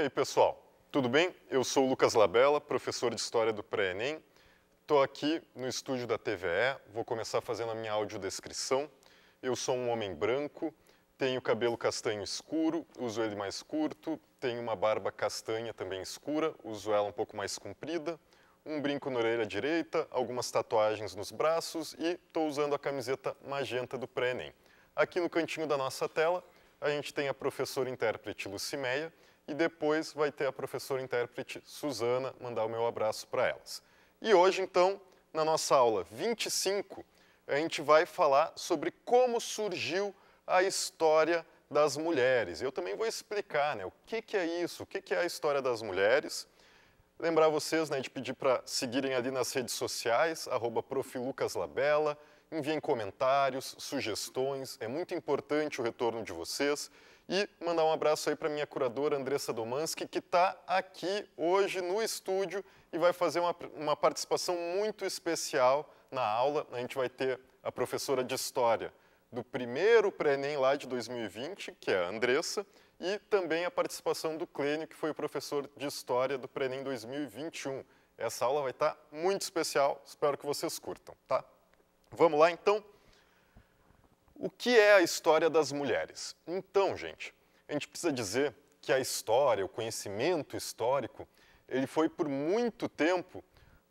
aí, pessoal? Tudo bem? Eu sou o Lucas Labella, professor de História do Pré-ENEM. Estou aqui no estúdio da TVE, vou começar fazendo a minha audiodescrição. Eu sou um homem branco, tenho cabelo castanho escuro, uso ele mais curto, tenho uma barba castanha também escura, uso ela um pouco mais comprida, um brinco na orelha direita, algumas tatuagens nos braços e estou usando a camiseta magenta do Pré-ENEM. Aqui no cantinho da nossa tela, a gente tem a professora intérprete Lucimeia, e depois vai ter a professora intérprete Suzana mandar o meu abraço para elas. E hoje, então, na nossa aula 25, a gente vai falar sobre como surgiu a história das mulheres. Eu também vou explicar né, o que, que é isso, o que, que é a história das mulheres. Lembrar vocês né, de pedir para seguirem ali nas redes sociais, arroba enviem comentários, sugestões, é muito importante o retorno de vocês. E mandar um abraço aí para minha curadora Andressa Domanski, que está aqui hoje no estúdio e vai fazer uma, uma participação muito especial na aula. A gente vai ter a professora de História do primeiro pré-ENEM lá de 2020, que é a Andressa, e também a participação do Clênio, que foi o professor de História do pré-ENEM 2021. Essa aula vai estar tá muito especial, espero que vocês curtam, tá? Vamos lá então? O que é a história das mulheres? Então, gente, a gente precisa dizer que a história, o conhecimento histórico, ele foi por muito tempo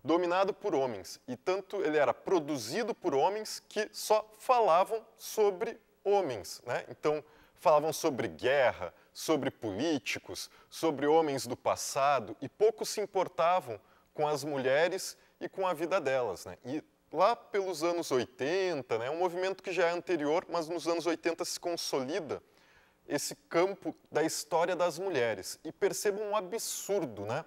dominado por homens, e tanto ele era produzido por homens que só falavam sobre homens, né? Então, falavam sobre guerra, sobre políticos, sobre homens do passado e pouco se importavam com as mulheres e com a vida delas, né? E lá pelos anos 80, né, é um movimento que já é anterior, mas nos anos 80 se consolida esse campo da história das mulheres. E percebam um absurdo, né?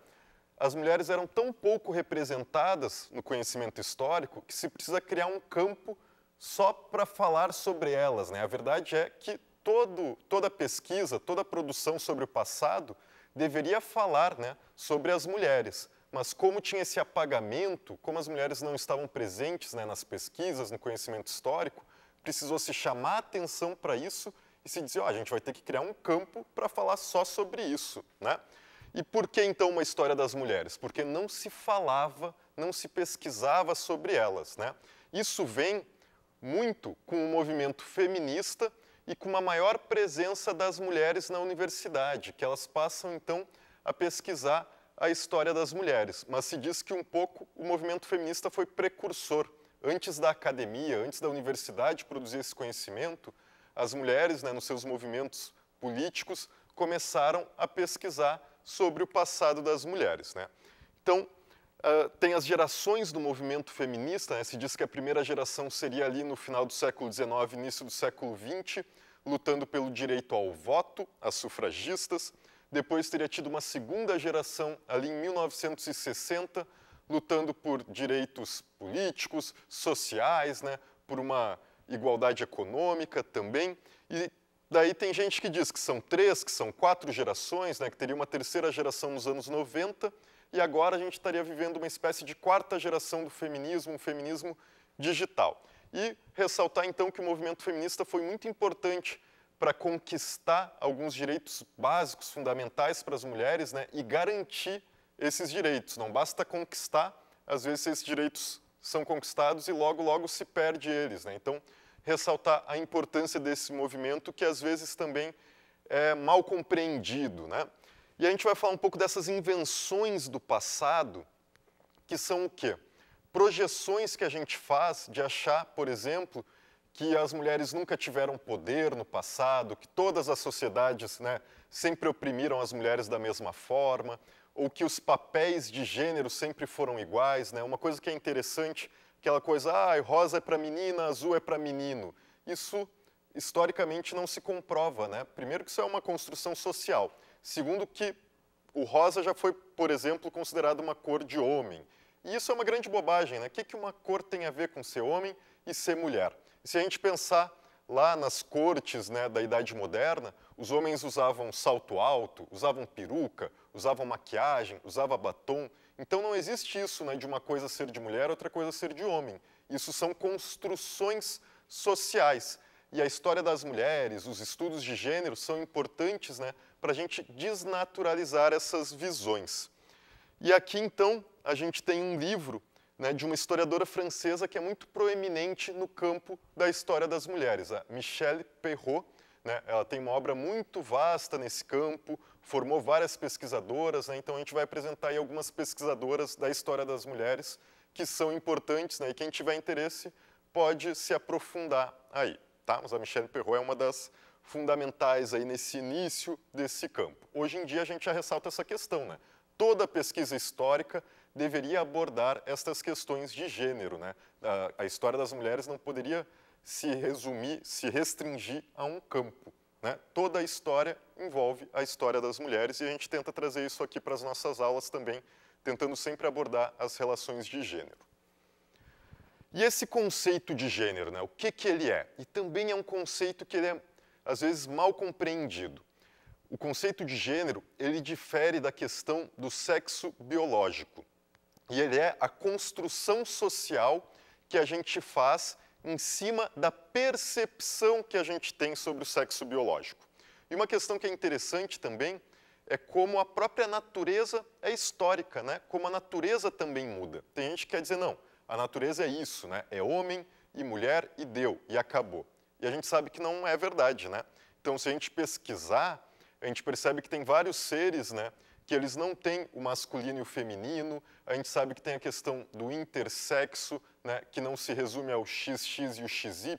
As mulheres eram tão pouco representadas no conhecimento histórico que se precisa criar um campo só para falar sobre elas, né? A verdade é que todo, toda pesquisa, toda produção sobre o passado deveria falar, né, sobre as mulheres. Mas como tinha esse apagamento, como as mulheres não estavam presentes né, nas pesquisas, no conhecimento histórico, precisou se chamar atenção para isso e se dizer, oh, a gente vai ter que criar um campo para falar só sobre isso, né? E por que então uma história das mulheres? Porque não se falava, não se pesquisava sobre elas, né? Isso vem muito com o movimento feminista e com uma maior presença das mulheres na universidade, que elas passam então a pesquisar a história das mulheres, mas se diz que um pouco o movimento feminista foi precursor. Antes da academia, antes da universidade produzir esse conhecimento, as mulheres, né, nos seus movimentos políticos, começaram a pesquisar sobre o passado das mulheres. Né? Então, uh, tem as gerações do movimento feminista, né? se diz que a primeira geração seria ali no final do século XIX, início do século XX, lutando pelo direito ao voto, as sufragistas depois teria tido uma segunda geração ali em 1960, lutando por direitos políticos, sociais, né, por uma igualdade econômica também. E daí tem gente que diz que são três, que são quatro gerações, né, que teria uma terceira geração nos anos 90, e agora a gente estaria vivendo uma espécie de quarta geração do feminismo, um feminismo digital. E ressaltar então que o movimento feminista foi muito importante para conquistar alguns direitos básicos, fundamentais para as mulheres né, e garantir esses direitos. Não basta conquistar, às vezes esses direitos são conquistados e logo, logo se perde eles. Né? Então, ressaltar a importância desse movimento que às vezes também é mal compreendido. Né? E a gente vai falar um pouco dessas invenções do passado, que são o quê? Projeções que a gente faz de achar, por exemplo, que as mulheres nunca tiveram poder no passado, que todas as sociedades né, sempre oprimiram as mulheres da mesma forma, ou que os papéis de gênero sempre foram iguais. Né? Uma coisa que é interessante, aquela coisa, ah, rosa é para menina, azul é para menino. Isso historicamente não se comprova. Né? Primeiro, que isso é uma construção social. Segundo, que o rosa já foi, por exemplo, considerado uma cor de homem. E isso é uma grande bobagem. Né? O que uma cor tem a ver com ser homem e ser mulher? Se a gente pensar lá nas cortes né, da Idade Moderna, os homens usavam salto alto, usavam peruca, usavam maquiagem, usavam batom. Então não existe isso né, de uma coisa ser de mulher, outra coisa ser de homem. Isso são construções sociais. E a história das mulheres, os estudos de gênero são importantes né, para a gente desnaturalizar essas visões. E aqui então a gente tem um livro né, de uma historiadora francesa que é muito proeminente no campo da história das mulheres, a Michelle Perrault. Né, ela tem uma obra muito vasta nesse campo, formou várias pesquisadoras, né, então a gente vai apresentar aí algumas pesquisadoras da história das mulheres que são importantes, né, e quem tiver interesse pode se aprofundar aí, tá? Mas a Michelle Perrault é uma das fundamentais aí nesse início desse campo. Hoje em dia a gente já ressalta essa questão, né? Toda pesquisa histórica deveria abordar estas questões de gênero. Né? A, a história das mulheres não poderia se resumir, se restringir a um campo. Né? Toda a história envolve a história das mulheres e a gente tenta trazer isso aqui para as nossas aulas também, tentando sempre abordar as relações de gênero. E esse conceito de gênero, né? o que, que ele é? E também é um conceito que ele é, às vezes, mal compreendido. O conceito de gênero, ele difere da questão do sexo biológico e ele é a construção social que a gente faz em cima da percepção que a gente tem sobre o sexo biológico. E uma questão que é interessante também é como a própria natureza é histórica, né? Como a natureza também muda. Tem gente que quer dizer não, a natureza é isso, né? É homem e mulher e deu e acabou. E a gente sabe que não é verdade, né? Então, se a gente pesquisar, a gente percebe que tem vários seres, né? que eles não têm o masculino e o feminino, a gente sabe que tem a questão do intersexo, né, que não se resume ao XX e o XY,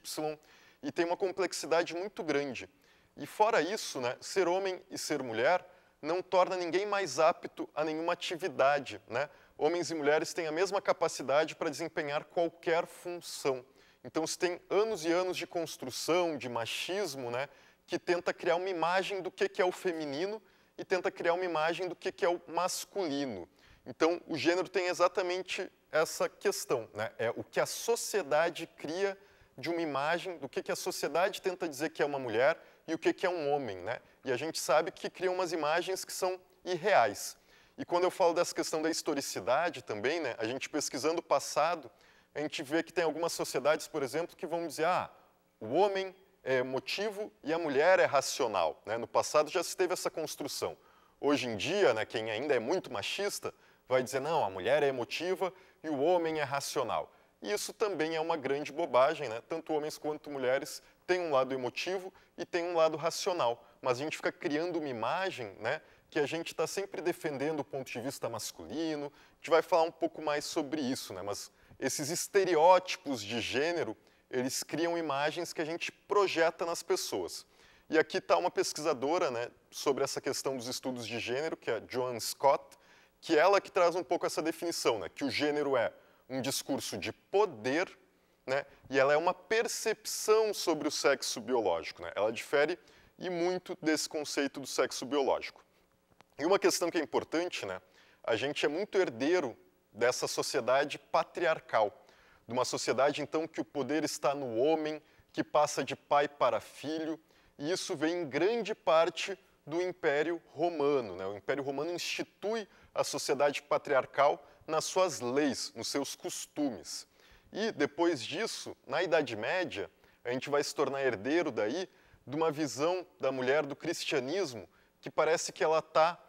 e tem uma complexidade muito grande. E fora isso, né, ser homem e ser mulher não torna ninguém mais apto a nenhuma atividade. Né? Homens e mulheres têm a mesma capacidade para desempenhar qualquer função. Então, se tem anos e anos de construção, de machismo, né, que tenta criar uma imagem do que é o feminino e tenta criar uma imagem do que, é o masculino. Então, o gênero tem exatamente essa questão, né? é o que a sociedade cria de uma imagem do que, que a sociedade tenta dizer que é uma mulher e o que, que é um homem. Né? E a gente sabe que cria umas imagens que são irreais. E quando eu falo dessa questão da historicidade também, né, a gente pesquisando o passado, a gente vê que tem algumas sociedades, por exemplo, que vão dizer, ah, o homem é emotivo e a mulher é racional. Né? No passado já se teve essa construção. Hoje em dia, né, quem ainda é muito machista vai dizer não, a mulher é emotiva e o homem é racional. E isso também é uma grande bobagem, né? Tanto homens quanto mulheres têm um lado emotivo e têm um lado racional. Mas a gente fica criando uma imagem, né? Que a gente está sempre defendendo o ponto de vista masculino. A gente vai falar um pouco mais sobre isso, né? Mas esses estereótipos de gênero eles criam imagens que a gente projeta nas pessoas. E aqui está uma pesquisadora né, sobre essa questão dos estudos de gênero, que é a Joan Scott, que é ela que traz um pouco essa definição, né, que o gênero é um discurso de poder né, e ela é uma percepção sobre o sexo biológico. Né, ela difere e muito desse conceito do sexo biológico. E uma questão que é importante, né, a gente é muito herdeiro dessa sociedade patriarcal de uma sociedade então que o poder está no homem, que passa de pai para filho, e isso vem em grande parte do Império Romano. Né? O Império Romano institui a sociedade patriarcal nas suas leis, nos seus costumes. E depois disso, na Idade Média, a gente vai se tornar herdeiro daí de uma visão da mulher do cristianismo que parece que ela está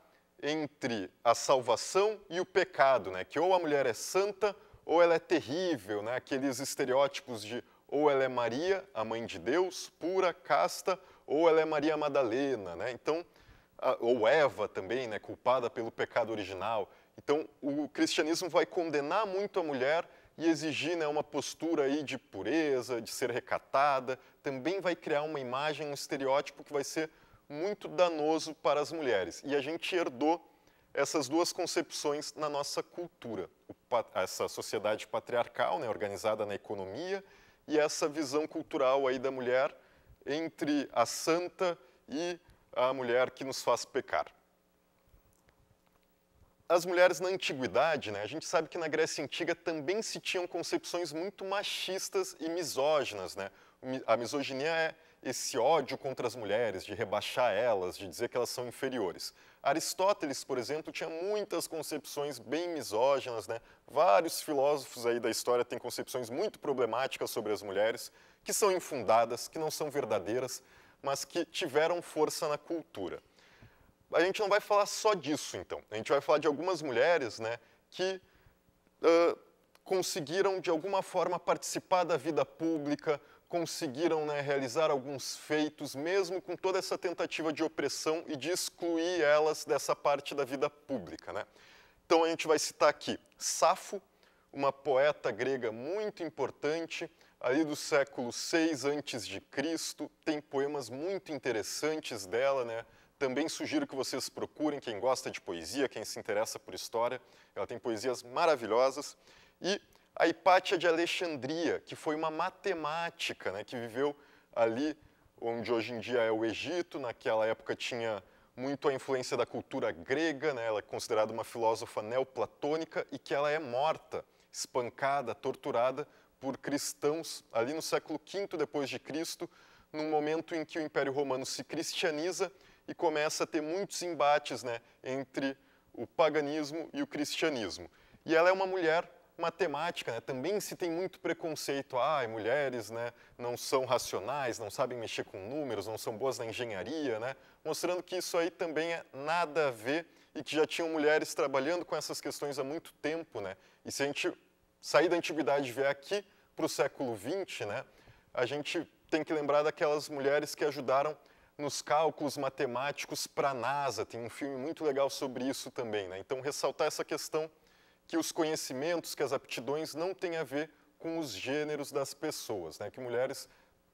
entre a salvação e o pecado, né? Que ou a mulher é santa ou ela é terrível, né? aqueles estereótipos de ou ela é Maria, a mãe de Deus, pura, casta, ou ela é Maria Madalena, né? Então, a, ou Eva também, né, culpada pelo pecado original. Então, o cristianismo vai condenar muito a mulher e exigir né, uma postura aí de pureza, de ser recatada, também vai criar uma imagem, um estereótipo que vai ser muito danoso para as mulheres. E a gente herdou essas duas concepções na nossa cultura. O essa sociedade patriarcal, né, organizada na economia, e essa visão cultural aí da mulher entre a santa e a mulher que nos faz pecar. As mulheres na antiguidade, né, a gente sabe que na Grécia Antiga também se tinham concepções muito machistas e misóginas. Né? A misoginia é esse ódio contra as mulheres, de rebaixar elas, de dizer que elas são inferiores. Aristóteles, por exemplo, tinha muitas concepções bem misóginas, né? Vários filósofos aí da história têm concepções muito problemáticas sobre as mulheres, que são infundadas, que não são verdadeiras, mas que tiveram força na cultura. A gente não vai falar só disso, então. A gente vai falar de algumas mulheres, né, que uh, conseguiram de alguma forma participar da vida pública, conseguiram né, realizar alguns feitos, mesmo com toda essa tentativa de opressão e de excluir elas dessa parte da vida pública. Né? Então a gente vai citar aqui Safo, uma poeta grega muito importante, ali do século 6 antes de Cristo, tem poemas muito interessantes dela, né? Também sugiro que vocês procurem quem gosta de poesia, quem se interessa por história. Ela tem poesias maravilhosas. E a Hipátia de Alexandria, que foi uma matemática, né, que viveu ali onde hoje em dia é o Egito, naquela época tinha muito a influência da cultura grega, né, ela é considerada uma filósofa neoplatônica e que ela é morta, espancada, torturada por cristãos ali no século V depois de Cristo, num momento em que o Império Romano se cristianiza e começa a ter muitos embates né, entre o paganismo e o cristianismo. E ela é uma mulher matemática né? também se tem muito preconceito, ah, mulheres né, não são racionais, não sabem mexer com números, não são boas na engenharia, né? mostrando que isso aí também é nada a ver e que já tinham mulheres trabalhando com essas questões há muito tempo. Né? E se a gente sair da antiguidade e vier aqui para o século XX, né, a gente tem que lembrar daquelas mulheres que ajudaram nos cálculos matemáticos para a NASA, tem um filme muito legal sobre isso também. Né? Então, ressaltar essa questão que os conhecimentos, que as aptidões não têm a ver com os gêneros das pessoas, né? que mulheres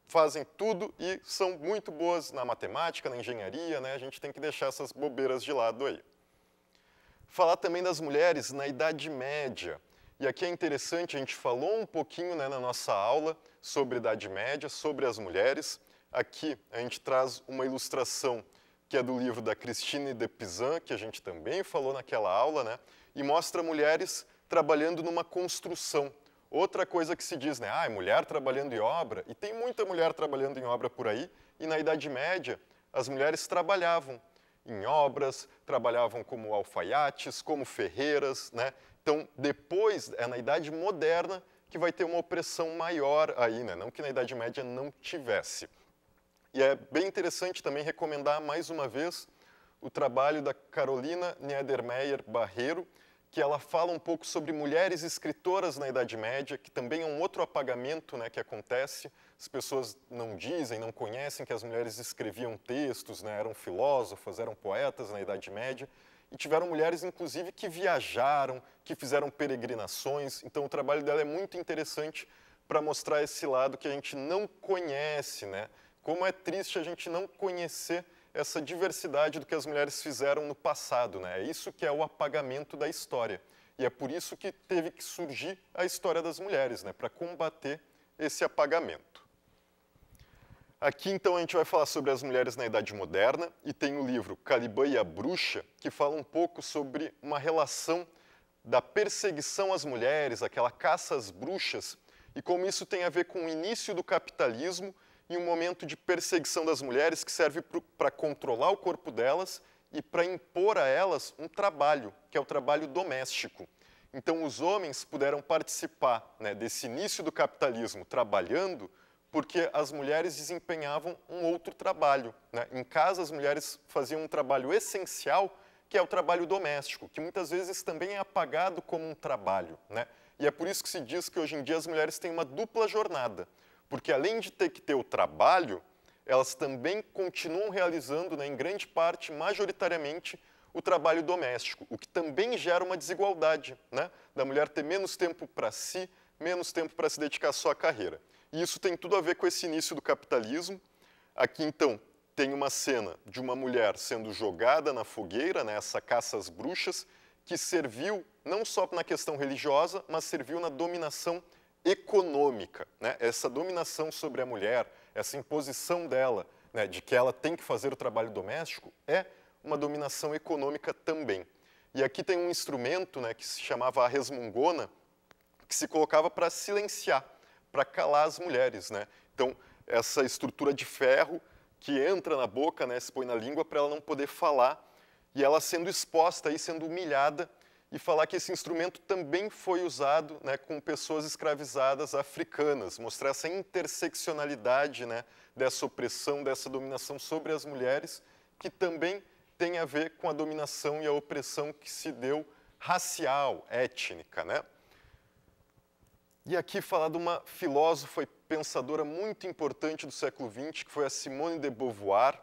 fazem tudo e são muito boas na matemática, na engenharia, né? a gente tem que deixar essas bobeiras de lado aí. Falar também das mulheres na Idade Média. E aqui é interessante, a gente falou um pouquinho né, na nossa aula sobre Idade Média, sobre as mulheres. Aqui a gente traz uma ilustração que é do livro da Christine de Pizan, que a gente também falou naquela aula, né? E mostra mulheres trabalhando numa construção. Outra coisa que se diz, né? Ah, é mulher trabalhando em obra. E tem muita mulher trabalhando em obra por aí. E na Idade Média, as mulheres trabalhavam em obras, trabalhavam como alfaiates, como ferreiras, né? Então, depois, é na Idade Moderna que vai ter uma opressão maior aí, né? Não que na Idade Média não tivesse. E é bem interessante também recomendar mais uma vez o trabalho da Carolina Niedermeyer Barreiro, que ela fala um pouco sobre mulheres escritoras na Idade Média, que também é um outro apagamento né, que acontece. As pessoas não dizem, não conhecem que as mulheres escreviam textos, né, eram filósofas, eram poetas na Idade Média. E tiveram mulheres, inclusive, que viajaram, que fizeram peregrinações. Então, o trabalho dela é muito interessante para mostrar esse lado que a gente não conhece, né? Como é triste a gente não conhecer essa diversidade do que as mulheres fizeram no passado, né? É isso que é o apagamento da história. E é por isso que teve que surgir a história das mulheres, né? Para combater esse apagamento. Aqui, então, a gente vai falar sobre as mulheres na Idade Moderna e tem o livro Caliban e a Bruxa, que fala um pouco sobre uma relação da perseguição às mulheres, aquela caça às bruxas, e como isso tem a ver com o início do capitalismo em um momento de perseguição das mulheres que serve para controlar o corpo delas e para impor a elas um trabalho, que é o trabalho doméstico. Então, os homens puderam participar né, desse início do capitalismo trabalhando, porque as mulheres desempenhavam um outro trabalho. Né? Em casa, as mulheres faziam um trabalho essencial, que é o trabalho doméstico, que muitas vezes também é apagado como um trabalho. Né? E é por isso que se diz que hoje em dia as mulheres têm uma dupla jornada. Porque além de ter que ter o trabalho, elas também continuam realizando, né, em grande parte, majoritariamente, o trabalho doméstico, o que também gera uma desigualdade, né? Da mulher ter menos tempo para si, menos tempo para se dedicar à sua carreira. E isso tem tudo a ver com esse início do capitalismo. Aqui, então, tem uma cena de uma mulher sendo jogada na fogueira, né, essa caça às bruxas, que serviu não só na questão religiosa, mas serviu na dominação econômica. Né? Essa dominação sobre a mulher, essa imposição dela né, de que ela tem que fazer o trabalho doméstico, é uma dominação econômica também. E aqui tem um instrumento né, que se chamava a resmungona, que se colocava para silenciar, para calar as mulheres. Né? Então, essa estrutura de ferro que entra na boca, né, se põe na língua para ela não poder falar, e ela sendo exposta e sendo humilhada e falar que esse instrumento também foi usado né, com pessoas escravizadas africanas, mostrar essa interseccionalidade né, dessa opressão, dessa dominação sobre as mulheres, que também tem a ver com a dominação e a opressão que se deu racial, étnica. Né? E aqui falar de uma filósofa e pensadora muito importante do século XX, que foi a Simone de Beauvoir.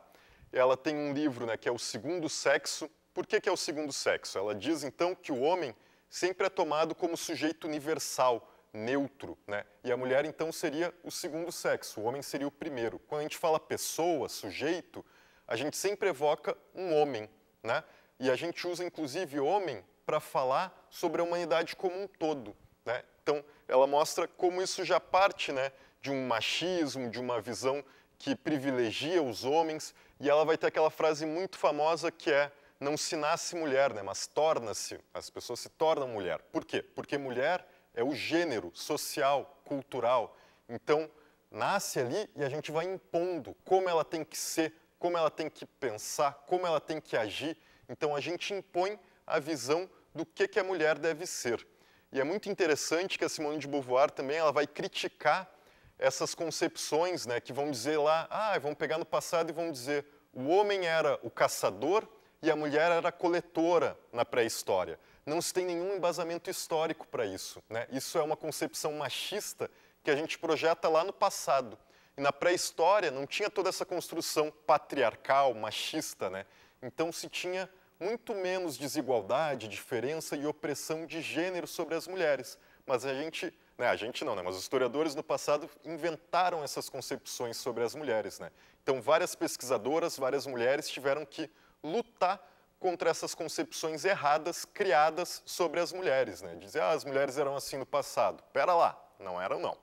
Ela tem um livro né, que é O Segundo Sexo, por que, que é o segundo sexo? Ela diz, então, que o homem sempre é tomado como sujeito universal, neutro, né? E a mulher, então, seria o segundo sexo, o homem seria o primeiro. Quando a gente fala pessoa, sujeito, a gente sempre evoca um homem, né? E a gente usa, inclusive, homem para falar sobre a humanidade como um todo, né? Então, ela mostra como isso já parte, né, de um machismo, de uma visão que privilegia os homens, e ela vai ter aquela frase muito famosa que é não se nasce mulher, né? mas torna-se, as pessoas se tornam mulher. Por quê? Porque mulher é o gênero social, cultural. Então, nasce ali e a gente vai impondo como ela tem que ser, como ela tem que pensar, como ela tem que agir. Então, a gente impõe a visão do que, que a mulher deve ser. E é muito interessante que a Simone de Beauvoir também ela vai criticar essas concepções né, que vão dizer lá, ah, vão pegar no passado e vão dizer o homem era o caçador e a mulher era coletora na pré-história. Não se tem nenhum embasamento histórico para isso. Né? Isso é uma concepção machista que a gente projeta lá no passado. E na pré-história não tinha toda essa construção patriarcal, machista, né? Então se tinha muito menos desigualdade, diferença e opressão de gênero sobre as mulheres. Mas a gente, né, a gente não, né, mas os historiadores no passado inventaram essas concepções sobre as mulheres, né? Então várias pesquisadoras, várias mulheres tiveram que lutar contra essas concepções erradas criadas sobre as mulheres, né? Dizer, ah, as mulheres eram assim no passado. Pera lá, não eram não.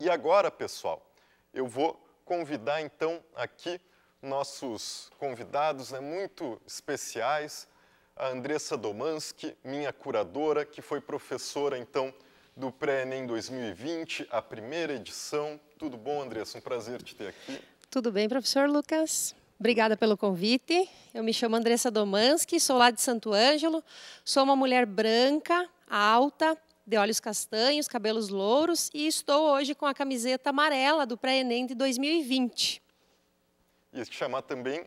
E agora, pessoal, eu vou convidar então aqui nossos convidados, né, muito especiais, a Andressa Domanski, minha curadora, que foi professora então do Pré-ENEM 2020, a primeira edição. Tudo bom, Andressa? Um prazer te ter aqui. Tudo bem, professor Lucas? Obrigada pelo convite. Eu me chamo Andressa Domanski, sou lá de Santo Ângelo. Sou uma mulher branca, alta, de olhos castanhos, cabelos louros e estou hoje com a camiseta amarela do pré-ENEM de 2020. E chamar também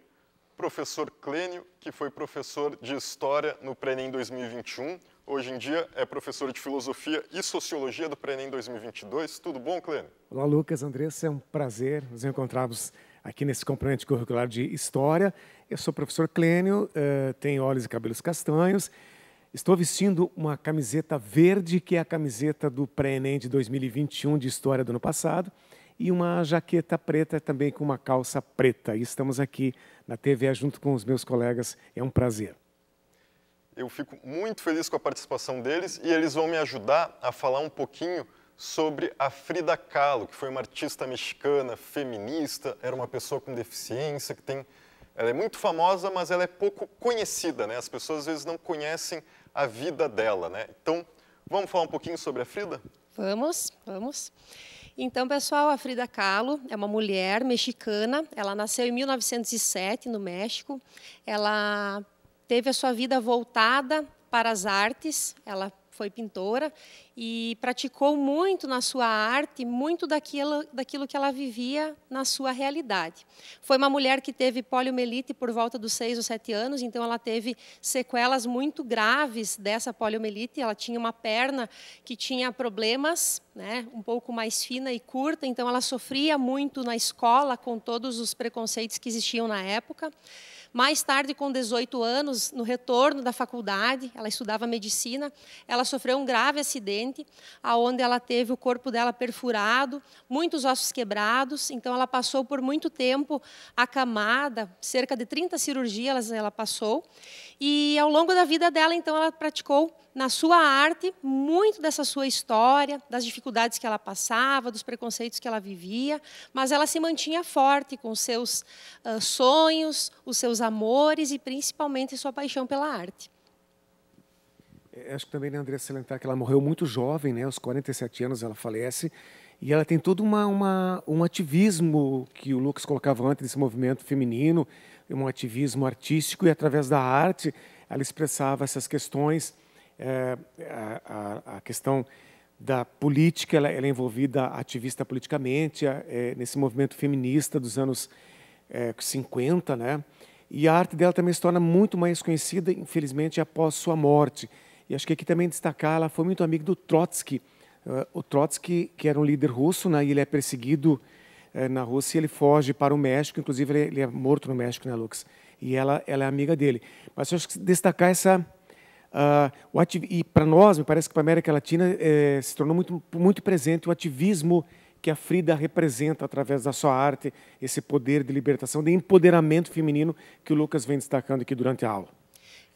professor Clênio, que foi professor de História no pré-ENEM 2021. Hoje em dia é professor de Filosofia e Sociologia do pré-ENEM 2022. Tudo bom, Clênio? Olá, Lucas, Andressa, é um prazer nos encontrarmos aqui nesse componente curricular de História. Eu sou o professor Clênio, eh, tenho olhos e cabelos castanhos. Estou vestindo uma camiseta verde, que é a camiseta do pré-ENEM de 2021 de História do ano passado, e uma jaqueta preta também com uma calça preta. E estamos aqui na TVA junto com os meus colegas. É um prazer. Eu fico muito feliz com a participação deles e eles vão me ajudar a falar um pouquinho sobre a Frida Kahlo, que foi uma artista mexicana, feminista, era uma pessoa com deficiência, que tem... Ela é muito famosa, mas ela é pouco conhecida, né? As pessoas às vezes não conhecem a vida dela, né? Então, vamos falar um pouquinho sobre a Frida? Vamos, vamos. Então, pessoal, a Frida Kahlo é uma mulher mexicana. Ela nasceu em 1907 no México. Ela teve a sua vida voltada para as artes. Ela foi pintora e praticou muito na sua arte, muito daquilo, daquilo que ela vivia na sua realidade. Foi uma mulher que teve poliomielite por volta dos seis ou sete anos, então ela teve sequelas muito graves dessa poliomielite. Ela tinha uma perna que tinha problemas, né, um pouco mais fina e curta, então ela sofria muito na escola com todos os preconceitos que existiam na época. Mais tarde, com 18 anos, no retorno da faculdade, ela estudava medicina, ela sofreu um grave acidente acidente, aonde ela teve o corpo dela perfurado, muitos ossos quebrados, então ela passou por muito tempo acamada, cerca de 30 cirurgias ela passou, e ao longo da vida dela, então, ela praticou na sua arte muito dessa sua história, das dificuldades que ela passava, dos preconceitos que ela vivia, mas ela se mantinha forte com seus uh, sonhos, os seus amores e principalmente sua paixão pela arte. Eh, acho que também, né, a Andressa, salientar que ela morreu muito jovem, né, aos 47 anos ela falece, e ela tem todo uma, uma, um ativismo que o Lucas colocava antes desse movimento feminino, um ativismo artístico, e através da arte ela expressava essas questões, é, a, a, a, questão da política, ela, ela é envolvida ativista politicamente, é, nesse movimento feminista dos anos é, 50, né? E a arte dela também se torna muito mais conhecida, infelizmente, após sua morte. E acho que aqui também destacar, ela foi muito amiga do Trotsky. Eh, o Trotsky, que era um líder russo, né, e ele é perseguido eh, na Rússia, ele foge para o México, inclusive ele, é morto no México, né, Lucas E ela, ela é amiga dele. Mas acho que destacar essa... Uh, ah, ativ... E para nós, me parece que para a América Latina eh, se tornou muito, muito presente o ativismo que a Frida representa através da sua arte, esse poder de libertação, de empoderamento feminino que o Lucas vem destacando aqui durante a aula.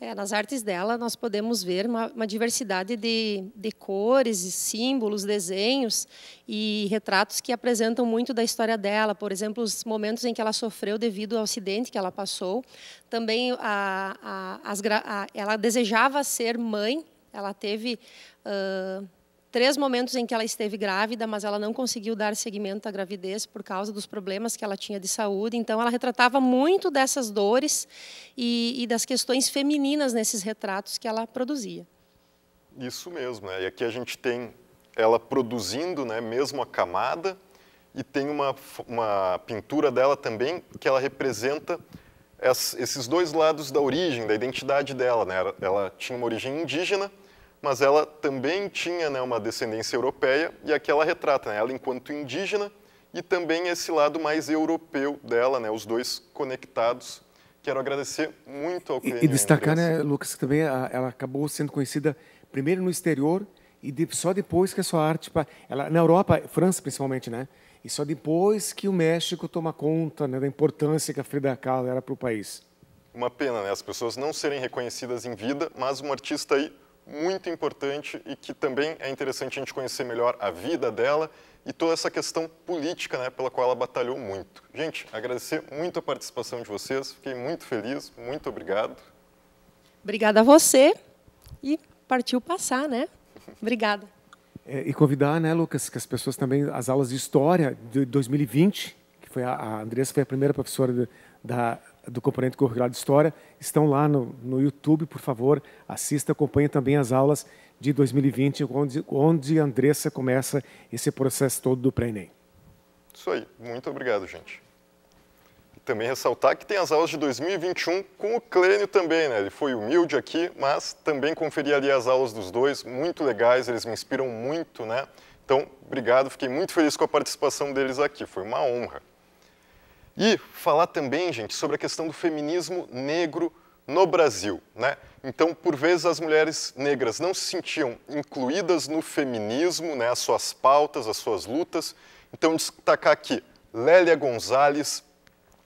É, nas artes dela, nós podemos ver uma, uma diversidade de, de cores, símbolos, desenhos e retratos que apresentam muito da história dela. Por exemplo, os momentos em que ela sofreu devido ao acidente que ela passou. Também a, a, as, a ela desejava ser mãe, ela teve. Uh, três momentos em que ela esteve grávida, mas ela não conseguiu dar seguimento à gravidez por causa dos problemas que ela tinha de saúde. Então, ela retratava muito dessas dores e, e das questões femininas nesses retratos que ela produzia. Isso mesmo, né? E aqui a gente tem ela produzindo, né, mesmo a camada, e tem uma, uma pintura dela também que ela representa esses dois lados da origem, da identidade dela. Né? Ela tinha uma origem indígena mas ela também tinha né, uma descendência europeia e aqui ela retrata né, ela enquanto indígena e também esse lado mais europeu dela, né, os dois conectados. Quero agradecer muito ao E, e destacar, né, Lucas, que também ela acabou sendo conhecida primeiro no exterior e de, só depois que a sua arte... Ela, na Europa, França principalmente, né? E só depois que o México toma conta né, da importância que a Frida Kahlo era para o país. Uma pena, né? As pessoas não serem reconhecidas em vida, mas um artista aí muito importante e que também é interessante a gente conhecer melhor a vida dela e toda essa questão política né, pela qual ela batalhou muito. Gente, agradecer muito a participação de vocês, fiquei muito feliz, muito obrigado. Obrigada a você e partiu passar, né? Obrigada. É, e convidar, né, Lucas, que as pessoas também, as aulas de História de 2020, que foi a, a Andressa foi a primeira professora de, da, do componente curricular de História estão lá no, no YouTube, por favor, assista, acompanhe também as aulas de 2020, onde, onde a Andressa começa esse processo todo do pré-ENEM. Isso aí, muito obrigado, gente. E também ressaltar que tem as aulas de 2021 com o Clênio também, né? Ele foi humilde aqui, mas também conferi ali as aulas dos dois, muito legais, eles me inspiram muito, né? Então, obrigado, fiquei muito feliz com a participação deles aqui, foi uma honra. E falar também, gente, sobre a questão do feminismo negro no Brasil. Né? Então, por vezes, as mulheres negras não se sentiam incluídas no feminismo, né? as suas pautas, as suas lutas. Então, destacar aqui Lélia Gonzalez,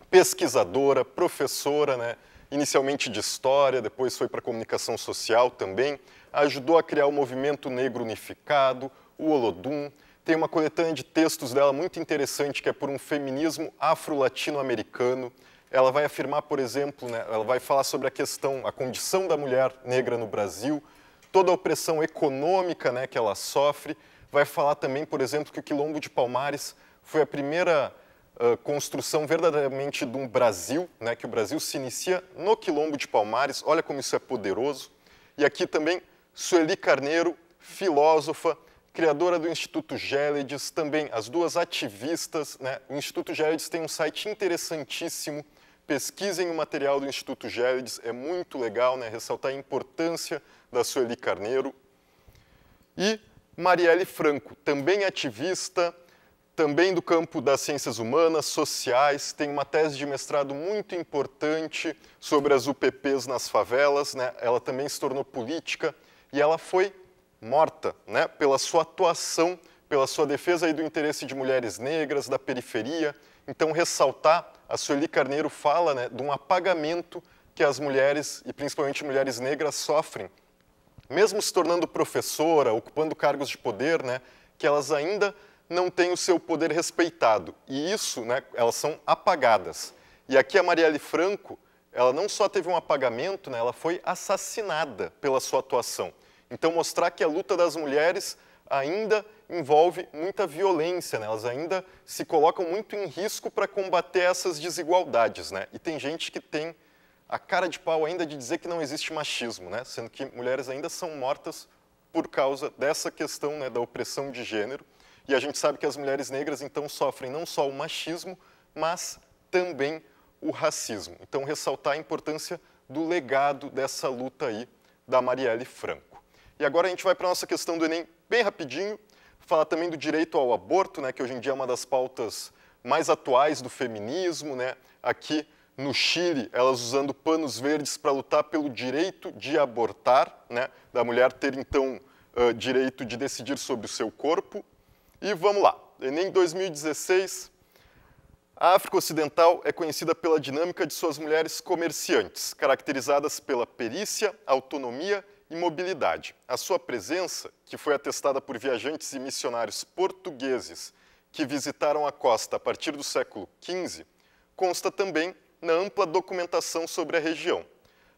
pesquisadora, professora, né? inicialmente de História, depois foi para Comunicação Social também, ajudou a criar o Movimento Negro Unificado, o Olodum, tem uma coletânea de textos dela muito interessante, que é por um feminismo afro-latino-americano. Ela vai afirmar, por exemplo, né, ela vai falar sobre a questão, a condição da mulher negra no Brasil, toda a opressão econômica né, que ela sofre. Vai falar também, por exemplo, que o Quilombo de Palmares foi a primeira Uh, construção verdadeiramente de um Brasil, né, que o Brasil se inicia no Quilombo de Palmares, olha como isso é poderoso. E aqui também Sueli Carneiro, filósofa, criadora do Instituto Gélides, também as duas ativistas. Né? O Instituto Gélides tem um site interessantíssimo. Pesquisem o material do Instituto Gélides, é muito legal, né? ressaltar a importância da Sueli Carneiro. E Marielle Franco, também ativista, também do campo das ciências humanas, sociais, tem uma tese de mestrado muito importante sobre as UPPs nas favelas. Né? Ela também se tornou política e ela foi morta né, pela sua atuação, pela sua defesa aí do interesse de mulheres negras, da periferia. Então, ressaltar, a Sueli Carneiro fala né, de um apagamento que as mulheres, e principalmente mulheres negras, sofrem. Mesmo se tornando professora, ocupando cargos de poder, né, que elas ainda não têm o seu poder respeitado. E isso, né, elas são apagadas. E aqui a Marielle Franco, ela não só teve um apagamento, né, ela foi assassinada pela sua atuação. Então, mostrar que a luta das mulheres ainda envolve muita violência, né? elas ainda se colocam muito em risco para combater essas desigualdades. Né? E tem gente que tem a cara de pau ainda de dizer que não existe machismo, né? sendo que mulheres ainda são mortas por causa dessa questão né, da opressão de gênero. E a gente sabe que as mulheres negras então sofrem não só o machismo, mas também o racismo. Então, ressaltar a importância do legado dessa luta aí da Marielle Franco. E agora a gente vai para a nossa questão do Enem bem rapidinho, falar também do direito ao aborto, né, que hoje em dia é uma das pautas mais atuais do feminismo, né? Aqui no Chile, elas usando panos verdes para lutar pelo direito de abortar, né? Da mulher ter então uh, direito de decidir sobre o seu corpo. E vamos lá. Enem 2016. A África Ocidental é conhecida pela dinâmica de suas mulheres comerciantes, caracterizadas pela perícia, autonomia e mobilidade. A sua presença, que foi atestada por viajantes e missionários portugueses que visitaram a costa a partir do século XV, consta também na ampla documentação sobre a região.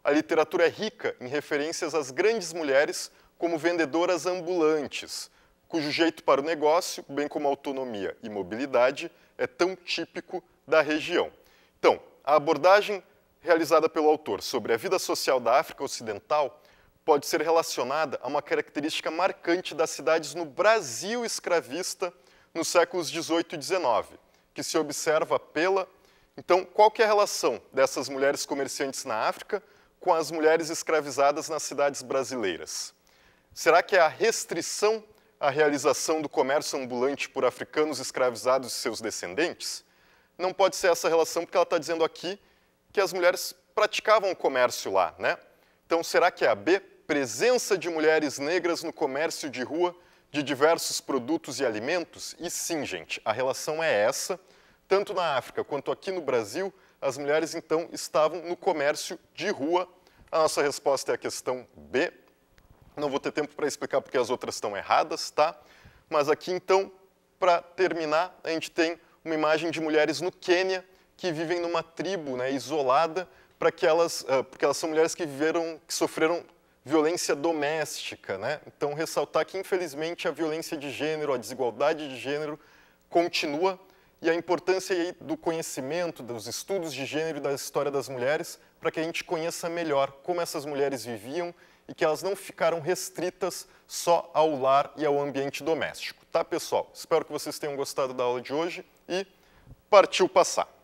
A literatura é rica em referências às grandes mulheres como vendedoras ambulantes, cujo jeito para o negócio, bem como autonomia e mobilidade, é tão típico da região. Então, a abordagem realizada pelo autor sobre a vida social da África Ocidental pode ser relacionada a uma característica marcante das cidades no Brasil escravista nos séculos 18 e 19, que se observa pela. Então, qual que é a relação dessas mulheres comerciantes na África com as mulheres escravizadas nas cidades brasileiras? Será que é a restrição à realização do comércio ambulante por africanos escravizados e seus descendentes? Não pode ser essa relação, porque ela está dizendo aqui que as mulheres praticavam o comércio lá, né? Então, será que é a B? presença de mulheres negras no comércio de rua de diversos produtos e alimentos? E sim, gente, a relação é essa. Tanto na África quanto aqui no Brasil, as mulheres então estavam no comércio de rua. A nossa resposta é a questão B. Não vou ter tempo para explicar porque as outras estão erradas, tá? Mas aqui então, para terminar, a gente tem uma imagem de mulheres no Quênia que vivem numa tribo né, isolada, para que elas, ah, porque elas são mulheres que viveram, que sofreram violência doméstica. Né? Então, ressaltar que, infelizmente, a violência de gênero, a desigualdade de gênero continua e a importância do conhecimento, dos estudos de gênero e da história das mulheres, para que a gente conheça melhor como essas mulheres viviam e que elas não ficaram restritas só ao lar e ao ambiente doméstico. Tá, pessoal? Espero que vocês tenham gostado da aula de hoje e partiu passar!